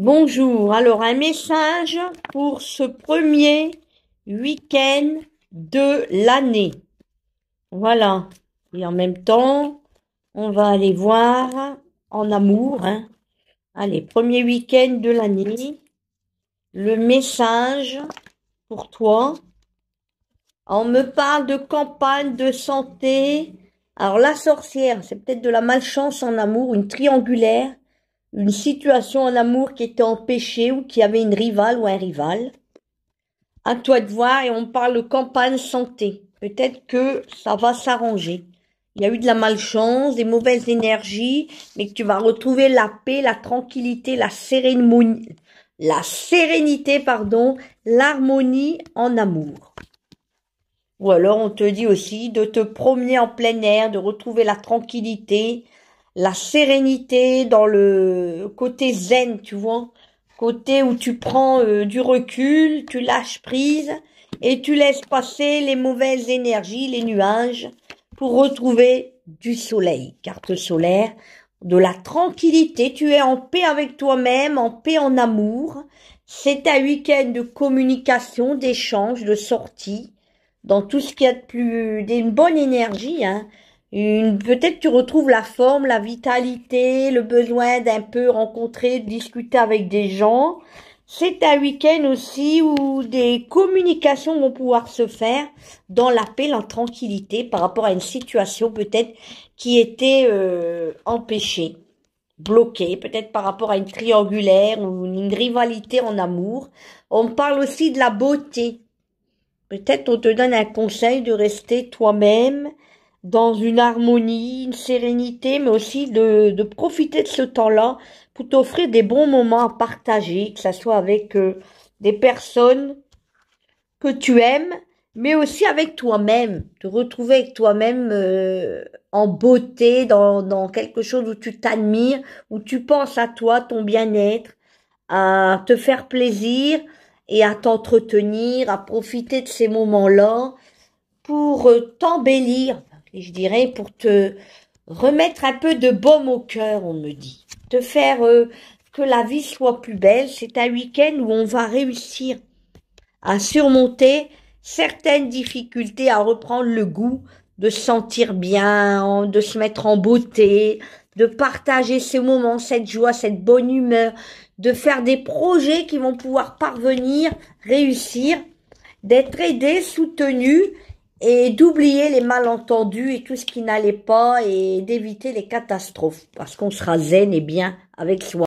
Bonjour, alors un message pour ce premier week-end de l'année. Voilà, et en même temps, on va aller voir en amour. Hein. Allez, premier week-end de l'année, le message pour toi. On me parle de campagne de santé. Alors la sorcière, c'est peut-être de la malchance en amour, une triangulaire une situation en amour qui était empêchée ou qui avait une rivale ou un rival. À toi de voir et on parle de campagne santé. Peut-être que ça va s'arranger. Il y a eu de la malchance, des mauvaises énergies, mais tu vas retrouver la paix, la tranquillité, la sérénité, la sérénité, pardon, l'harmonie en amour. Ou alors on te dit aussi de te promener en plein air, de retrouver la tranquillité, la sérénité, dans le côté zen, tu vois, côté où tu prends euh, du recul, tu lâches prise et tu laisses passer les mauvaises énergies, les nuages, pour retrouver du soleil, carte solaire, de la tranquillité, tu es en paix avec toi-même, en paix en amour. C'est un week-end de communication, d'échange, de sortie, dans tout ce qui a de plus, d'une bonne énergie, hein une, peut-être tu retrouves la forme, la vitalité, le besoin d'un peu rencontrer, discuter avec des gens. C'est un week-end aussi où des communications vont pouvoir se faire dans la paix, la tranquillité par rapport à une situation peut-être qui était euh, empêchée, bloquée, peut-être par rapport à une triangulaire ou une rivalité en amour. On parle aussi de la beauté. Peut-être on te donne un conseil de rester toi-même, dans une harmonie, une sérénité, mais aussi de, profiter de ce temps-là pour t'offrir des bons moments à partager, que ce soit avec euh, des personnes que tu aimes, mais aussi avec toi-même, te retrouver avec toi-même euh, en beauté, dans, dans quelque chose où tu t'admires, où tu penses à toi, ton bien-être, à te faire plaisir et à t'entretenir, à profiter de ces moments-là pour euh, t'embellir, et je dirais pour te remettre un peu de baume au cœur, on me dit. Te faire euh, que la vie soit plus belle, c'est un week-end où on va réussir à surmonter certaines difficultés, à reprendre le goût, de se sentir bien, de se mettre en beauté, de partager ces moments, cette joie, cette bonne humeur, de faire des projets qui vont pouvoir parvenir, réussir, d'être aidé, soutenu et d'oublier les malentendus et tout ce qui n'allait pas et d'éviter les catastrophes parce qu'on sera zen et bien avec soi.